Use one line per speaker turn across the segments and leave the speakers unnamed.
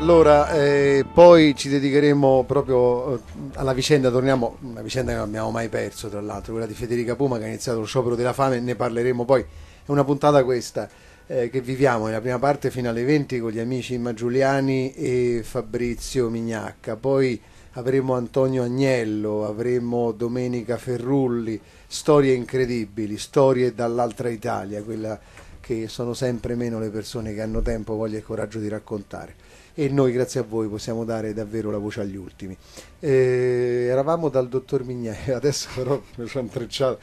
Allora, eh, poi ci dedicheremo proprio eh, alla vicenda, torniamo, una vicenda che non abbiamo mai perso tra l'altro, quella di Federica Puma che ha iniziato lo sciopero della fame, ne parleremo poi, è una puntata questa eh, che viviamo nella prima parte fino alle 20 con gli amici Maggiuliani e Fabrizio Mignacca, poi avremo Antonio Agnello, avremo Domenica Ferrulli, storie incredibili, storie dall'altra Italia, quella che sono sempre meno le persone che hanno tempo, voglia e coraggio di raccontare e noi grazie a voi possiamo dare davvero la voce agli ultimi. Eh, eravamo dal dottor Mignai, adesso però mi sono intrecciato.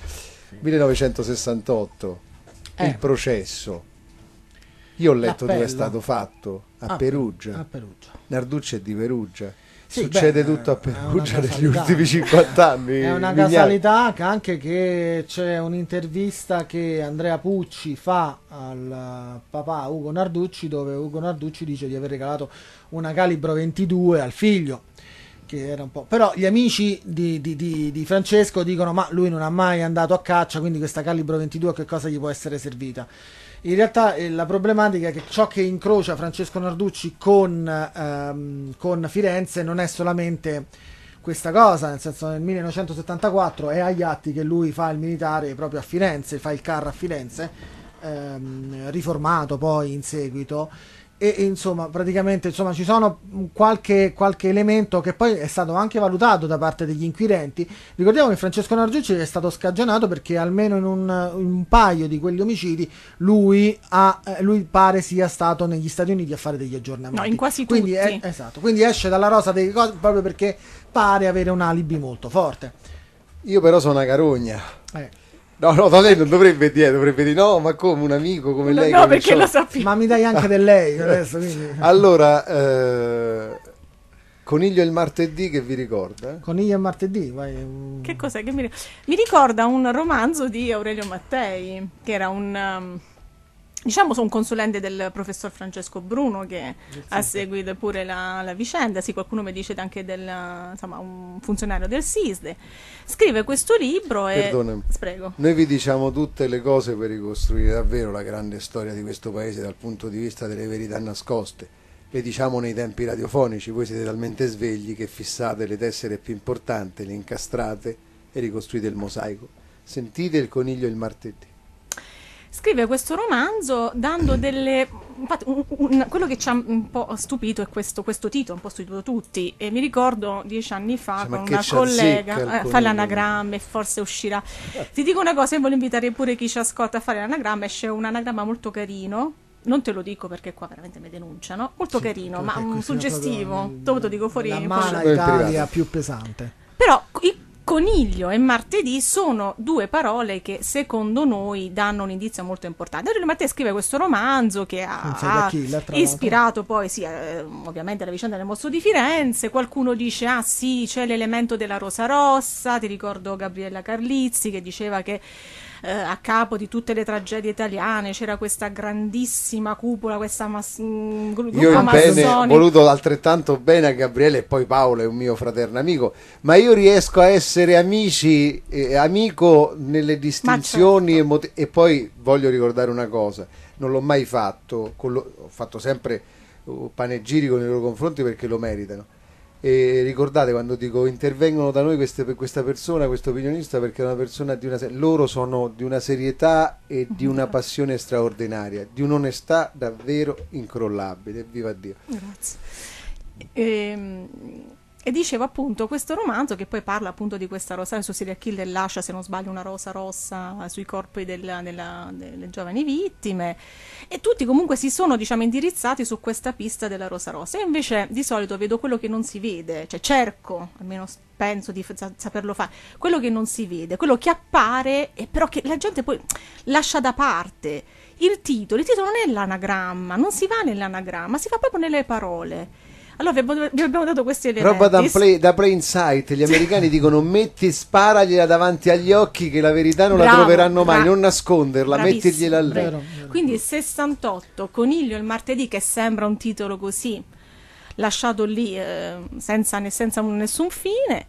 1968, eh. il processo. Io ho letto L'appello. dove è stato fatto, a, ah, Perugia. a Perugia. Narducci è di Perugia sì, Succede beh, tutto a eh, Perugia negli ultimi 50 anni. È una migliaia.
casualità che anche che c'è un'intervista che Andrea Pucci fa al papà Ugo Narducci dove Ugo Narducci dice di aver regalato una calibro 22 al figlio. Che era un po'... Però gli amici di, di, di, di Francesco dicono ma lui non ha mai andato a caccia, quindi questa calibro 22 a che cosa gli può essere servita? in realtà eh, la problematica è che ciò che incrocia Francesco Narducci con, ehm, con, Firenze non è solamente questa cosa, nel senso nel 1974 è agli atti che lui fa il militare proprio a Firenze, fa il carro a Firenze, ehm, riformato poi in seguito e, insomma, praticamente insomma, ci sono qualche, qualche, elemento che poi è stato anche valutato da parte degli inquirenti. Ricordiamo che Francesco Nargiucci è stato scagionato perché almeno in un, in un paio di quegli omicidi lui, ha, eh, lui, pare sia stato negli Stati Uniti a fare degli aggiornamenti. No, in quasi quindi tutti. È, esatto, quindi esce dalla rosa dei cose proprio perché pare avere un alibi molto forte. Io però sono una carogna. Eh.
No, no, da lei non dovrebbe dire, dovrebbe dire no, ma come un amico come no, lei. No, perché lo
sappiamo. Ma mi dai anche del lei adesso.
Quindi. allora, eh, Coniglio il martedì che vi ricorda? Coniglio il martedì, vai.
Che cos'è che mi ricorda? Mi ricorda un romanzo di Aurelio Mattei, che era un... Um Diciamo sono un consulente del professor Francesco Bruno che ha seguito pure la, la, vicenda, sì qualcuno mi dice anche del, insomma, un funzionario del SISDE. Scrive questo libro e... Perdonami. Noi
vi diciamo tutte le cose per ricostruire davvero la grande storia di questo paese dal punto di vista delle verità nascoste. Le diciamo nei tempi radiofonici, voi siete talmente svegli che fissate le tessere più importanti, le incastrate e ricostruite il mosaico. Sentite il coniglio il martedì
scrive questo romanzo dando delle infatti un, un, quello che ci ha un po' stupito è questo, questo titolo, un po' stupito tutti. E mi ricordo dieci anni fa cioè, con una collega, eh, fa l'anagramma e forse uscirà. Eh. Ti dico una cosa, io voglio invitare pure chi ci ascolta a fare l'anagramma, esce un anagramma molto carino. Non te lo dico perché qua veramente mi denunciano. Molto sì, carino, ma suggestivo. Dopo te lo dico fuori. La mano
Italia più pesante.
Però Coniglio e martedì sono due parole che secondo noi danno un indizio molto importante. Enrico Mattei scrive questo romanzo che ha, ha Killa, ispirato poi sì, eh, ovviamente alla vicenda del mostro di Firenze. Qualcuno dice ah sì c'è l'elemento della rosa rossa, ti ricordo Gabriella Carlizzi che diceva che eh, a capo di tutte le tragedie italiane, c'era questa grandissima cupola, questa mas- mm, gru- Io il bene, voluto
altrettanto bene a Gabriele e poi Paolo è un mio fraterno amico, ma io riesco a essere amici, eh, amico nelle distinzioni certo. emot- e poi voglio ricordare una cosa, non l'ho mai fatto, lo- ho fatto sempre uh, panegirico nei loro confronti perché lo meritano e ricordate quando dico intervengono da noi queste, questa persona, questo opinionista, perché è una persona di una loro sono di una serietà e di una passione straordinaria, di un'onestà davvero incrollabile. Viva Dio!
Grazie. Ehm e dicevo appunto questo romanzo che poi parla appunto di questa rosa, su serial killer lascia se non sbaglio una rosa rossa sui corpi della, della, delle giovani vittime e tutti comunque si sono diciamo indirizzati su questa pista della rosa rossa. Io invece di solito vedo quello che non si vede, cioè cerco, almeno penso di sa- saperlo fare, quello che non si vede, quello che appare e però che la gente poi lascia da parte. Il titolo, il titolo non è l'anagramma, non si va nell'anagramma, si va proprio nelle parole. Allora vi abbiamo dato questi elementi. Roba da play,
da play insight. Gli americani dicono metti, sparagliela davanti agli occhi che la verità non Bravo, la troveranno mai, bra- non nasconderla, bravissimo. mettergliela lì. vero.
Quindi 68, Coniglio il martedì che sembra un titolo così lasciato lì eh, senza, senza nessun fine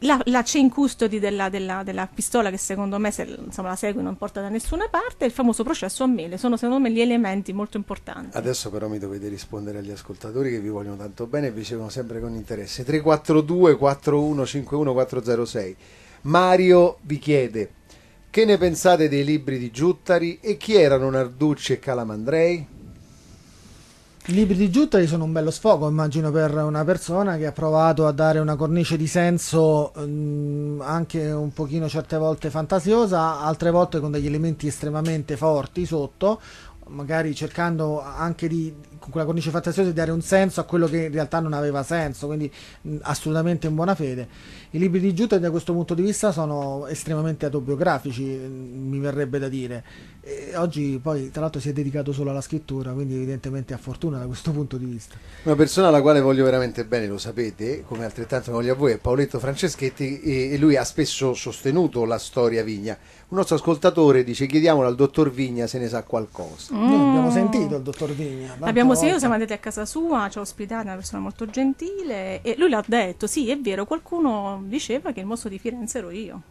la, la c'è in custodi della, della, della, pistola che secondo me se, insomma, la segue non porta da nessuna parte il famoso processo a mele sono secondo me gli elementi molto importanti
adesso però mi dovete rispondere agli ascoltatori che vi vogliono tanto bene e vi seguono sempre con interesse 342 4151 406 Mario vi chiede che ne pensate dei libri di Giuttari e chi erano Narducci e Calamandrei?
Libri di Giuttari sono un bello sfogo, immagino, per una persona che ha provato a dare una cornice di senso ehm, anche un pochino certe volte fantasiosa, altre volte con degli elementi estremamente forti sotto, magari cercando anche di, con quella cornice fantasiosa di dare un senso a quello che in realtà non aveva senso, quindi mh, mm, assolutamente in buona fede. I libri di Giuttari da questo punto di vista sono estremamente autobiografici, mh, mm, mi verrebbe da dire e oggi poi tra l'altro si è dedicato solo alla scrittura, quindi evidentemente ha fortuna da questo punto di vista.
Una persona alla quale voglio veramente bene, lo sapete, come altrettanto voglio a voi, è Paoletto Franceschetti e lui ha spesso sostenuto la storia Vigna. Un nostro ascoltatore dice chiediamolo al dottor Vigna se ne sa qualcosa. Mm. Noi abbiamo sentito il dottor Vigna.
L'abbiamo sentito, siamo andati a casa sua, ci ha ospitato una persona molto gentile e lui l'ha detto, sì è vero, qualcuno diceva che il mostro di Firenze ero io.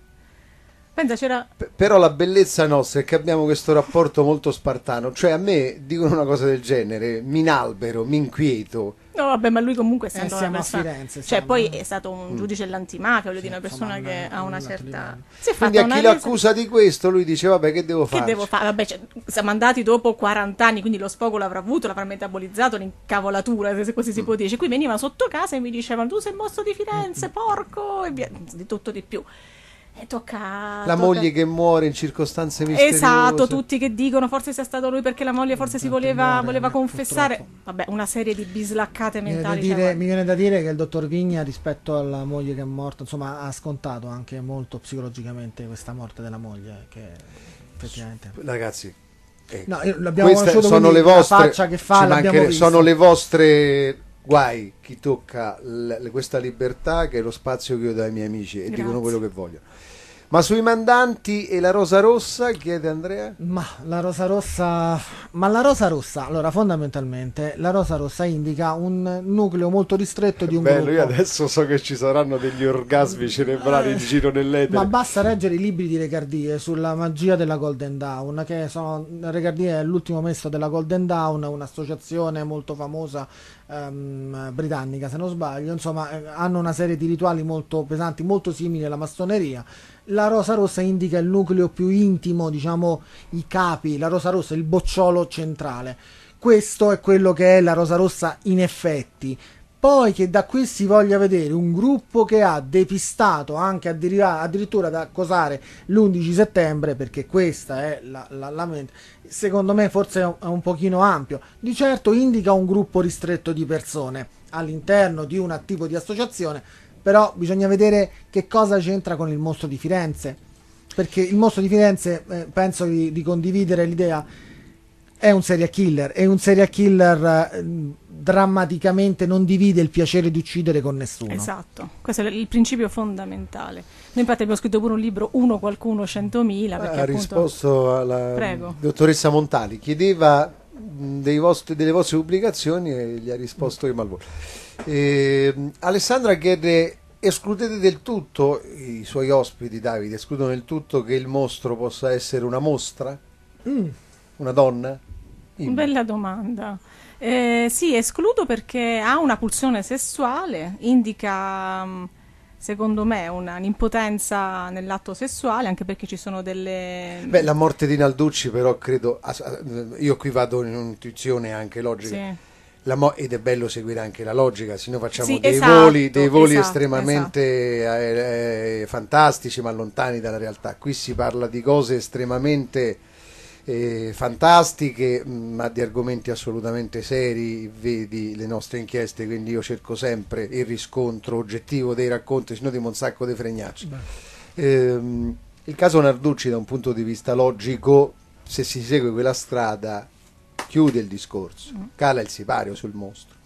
Pensa, c'era... P-
però la bellezza nostra è che abbiamo questo rapporto molto spartano, cioè a me dicono una cosa del genere, mi inalbero, mi inquieto.
No, vabbè, ma lui comunque essendo eh, una persona... Firenze, cioè, siamo... poi è stato un mm. giudice dell'antimafia, voglio sì, dire, una persona insomma, che una, ha una un certa... Quindi a chi resa... l'accusa
di questo, lui dice, vabbè, che devo fare? Che devo
fare? Vabbè, cioè, siamo andati dopo 40 anni, quindi lo sfogo l'avrà avuto, l'avrà metabolizzato, l'incavolatura, se così si mm. può dire. Qui veniva sotto casa e mi dicevano, tu sei il mostro di Firenze, mm, porco, e via, di tutto di più è toccato. La moglie
che... muore in circostanze misteriose. Esatto,
tutti che dicono forse sia stato lui perché la moglie forse si voleva, muore, eh, voleva confessare. Purtroppo. Vabbè, una serie di bislaccate mentali. Mi viene, dire, cioè,
mi viene, da dire che il dottor Vigna rispetto alla moglie che è morta, insomma, ha scontato anche molto psicologicamente questa morte della moglie. Eh, che
effettivamente... Ragazzi, eh, no, l'abbiamo queste sono le vostre, faccia che fa. Sono le vostre guai chi tocca questa libertà che è lo spazio che io do ai miei amici e Grazie. dicono quello che vogliono. Ma sui mandanti e la Rosa Rossa, chiede Andrea?
Ma la Rosa Rossa, ma la Rosa Rossa, allora fondamentalmente la Rosa Rossa indica un nucleo molto ristretto di un Bello, gruppo. io
adesso so che ci saranno degli orgasmi cerebrali eh, in giro nell'etere. Ma basta
leggere i libri di Regardie sulla magia della Golden Dawn, che sono, Regardie è l'ultimo messo della Golden Dawn, un'associazione molto famosa um, britannica se non sbaglio, insomma eh, hanno una serie di rituali molto pesanti, molto simili alla massoneria. La rosa rossa indica il nucleo più intimo, diciamo i capi, la rosa rossa, il bocciolo centrale. Questo è quello che è la rosa rossa in effetti, poi che da qui si voglia vedere un gruppo che ha depistato anche addir- addirittura da cosare l'11 settembre, perché questa è la, la, la mente, secondo me forse è un, è un pochino ampio, di certo indica un gruppo ristretto di persone all'interno di un tipo di associazione, però bisogna vedere che cosa c'entra con il mostro di Firenze, perché il mostro di Firenze eh, penso di, di condividere l'idea è un serial killer e un serial killer eh, drammaticamente non divide il piacere di uccidere con nessuno. Esatto, questo
è il principio fondamentale. Noi infatti abbiamo scritto pure un libro Uno qualcuno 100.000. Ha appunto... risposto
alla Prego. dottoressa Montali, chiedeva mm, vostri, delle vostre pubblicazioni e gli ha risposto io malvolo. Eh, Alessandra Gherre, escludete del tutto, i suoi ospiti Davide, escludono del tutto che il mostro possa essere una mostra? Mm. Una donna? Bella
domanda. Eh, sì, escludo perché ha una pulsione sessuale, indica mm, secondo me una, un'impotenza nell'atto sessuale, anche perché ci sono delle... Mm,
Beh, la morte di Nalducci però credo, io qui vado in un'intuizione anche logica. Sì. Mo- ed è bello seguire anche la logica, se noi facciamo sì, dei, esatto, voli, dei esatto, voli esatto, estremamente esatto. Eh, eh, fantastici ma lontani dalla realtà, qui si parla di cose estremamente eh, fantastiche, mm, ma di argomenti assolutamente seri, vedi le nostre inchieste, quindi io cerco sempre il riscontro oggettivo dei racconti, se no di un sacco di fregnacci. Eh, il caso Narducci da un punto di vista logico, se si segue quella strada, chiude il discorso, mm. cala il sipario sul mostro.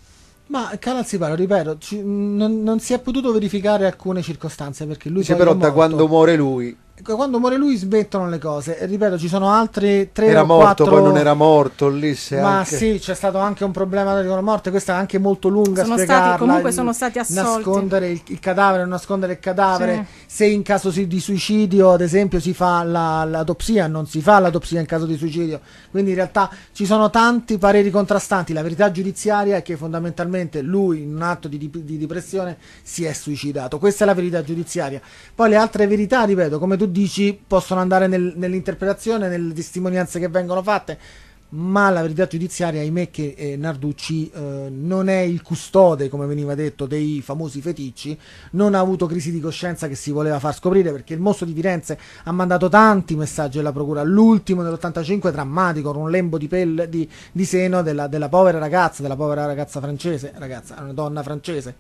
Ma Calazziparo, ripeto, ci, non, non, si è potuto verificare alcune circostanze perché lui... Sì, però da
quando muore lui
Ecco, quando muore lui smettono le cose. ripeto, ci sono altri tre era o morto, quattro... poi non
era morto lì. Ma anche... sì,
c'è stato anche un problema della morte. Questa è anche molto lunga. Sono stati, comunque sono stati assolti. Nascondere il, il cadavere, nascondere il cadavere. Sì. Se in caso di suicidio, ad esempio, si fa la, l'autopsia, non si fa l'autopsia in caso di suicidio. Quindi in realtà ci sono tanti pareri contrastanti. La verità giudiziaria è che fondamentalmente lui, in un atto di, di depressione, si è suicidato. Questa è la verità giudiziaria. Poi le altre verità, ripeto, come tu tu dici possono andare nel, nell'interpretazione, nelle testimonianze che vengono fatte, ma la verità giudiziaria, ahimè, che eh, Narducci eh, non è il custode, come veniva detto, dei famosi feticci, non ha avuto crisi di coscienza che si voleva far scoprire perché il mostro di Firenze ha mandato tanti messaggi alla procura, l'ultimo nell'85 drammatico, con un lembo di, pelle, di, di seno della, della povera ragazza, della povera ragazza francese, ragazza, una donna francese.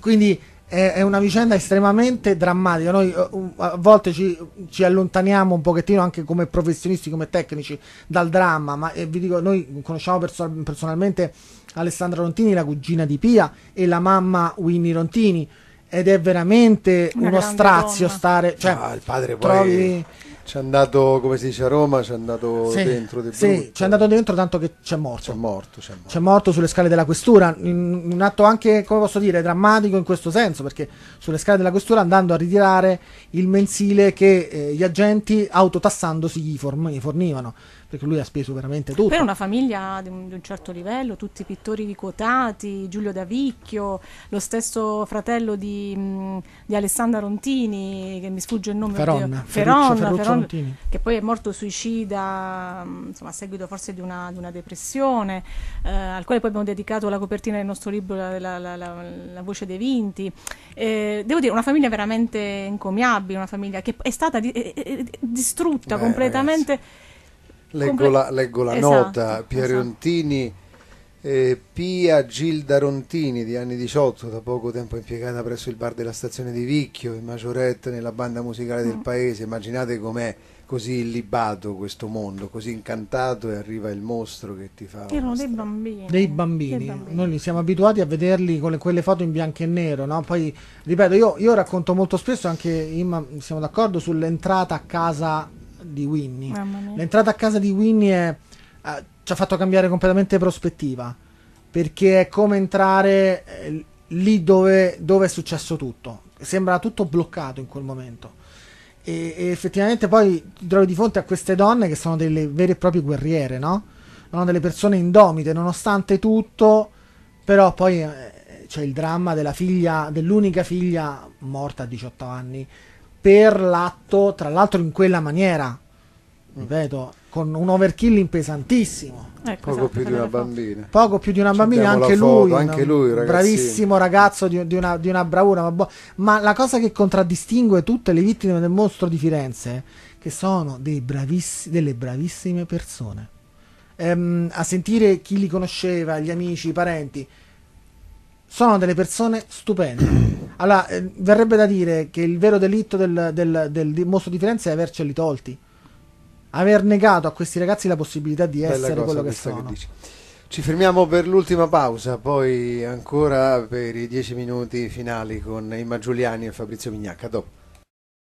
Quindi è, è una vicenda estremamente drammatica. Noi uh, a volte ci, ci, allontaniamo un pochettino anche come professionisti, come tecnici, dal dramma, ma eh, vi dico, noi conosciamo perso- personalmente Alessandra Rontini, la cugina di Pia, e la mamma Winnie Rontini ed è veramente Una uno strazio donna. stare cioè no, ah, il padre poi trovi...
Ci è andato, come si dice a Roma, ci è andato sì, dentro. Di sì,
ci è andato dentro tanto che c'è morto. C'è morto, c'è morto. morto sulle scale della questura. In, un atto anche, come posso dire, drammatico in questo senso, perché sulle scale della questura andando a ritirare il mensile che eh, gli agenti autotassandosi gli, form- gli fornivano perché lui ha speso veramente tutto. Per una
famiglia di un, di un certo livello, tutti i pittori riquotati, Giulio Davicchio, lo stesso fratello di, mm, di Alessandra Rontini, che mi sfugge il nome. Feronna, Ferruccio, Ferruccio Ferron, che poi è morto suicida mm, insomma, a seguito forse di una, di una depressione, eh, al quale poi abbiamo dedicato la copertina del nostro libro La, la, la, la voce dei vinti. Eh, devo dire, una famiglia veramente encomiabile, una famiglia che è stata di, è, è distrutta Beh, completamente. Ragazzi
Leggo Comple- la, leggo la esatto, nota, Pierontini. Esatto. Eh, Pia Gilda Rontini di anni 18, da poco tempo impiegata presso il bar della stazione di Vicchio, in Majorette nella banda musicale del mm. paese. Immaginate com'è così illibato questo mondo, così incantato e arriva il mostro che ti fa... Erano
dei bambini.
dei
bambini. Dei bambini. Noi li siamo abituati a vederli con le, quelle foto in bianco e nero, no? Poi, ripeto, io, io racconto molto spesso, anche Imma, siamo d'accordo, sull'entrata a casa di Winnie. L'entrata a casa di Winnie è, eh, ci ha fatto cambiare completamente prospettiva, perché è come entrare eh, lì dove, dove, è successo tutto. Sembra tutto bloccato in quel momento. E, e, effettivamente poi ti trovi di fronte a queste donne che sono delle vere e proprie guerriere, no? Sono delle persone indomite, nonostante tutto, però poi... Eh, c'è il dramma della figlia, dell'unica figlia morta a 18 anni per l'atto, tra l'altro in quella maniera, ripeto, con un overkill pesantissimo. Ecco, poco esatto, più di una
bambina.
Poco più di una bambina, anche, foto, lui, anche lui, un bravissimo ragazzo di, di, una, di una, bravura. Ma, bo- ma, la cosa che contraddistingue tutte le vittime del mostro di Firenze, che sono braviss- delle bravissime persone. Ehm, a sentire chi li conosceva, gli amici, i parenti sono delle persone stupende. Allora, eh, verrebbe da dire che il vero delitto del, del, del, del mostro di Firenze è averceli tolti. Aver negato a questi ragazzi la possibilità di Bella essere quello che sono.
Che Ci fermiamo per l'ultima pausa, poi ancora per i dieci minuti finali con Imma Giuliani e Fabrizio Mignacca. dopo.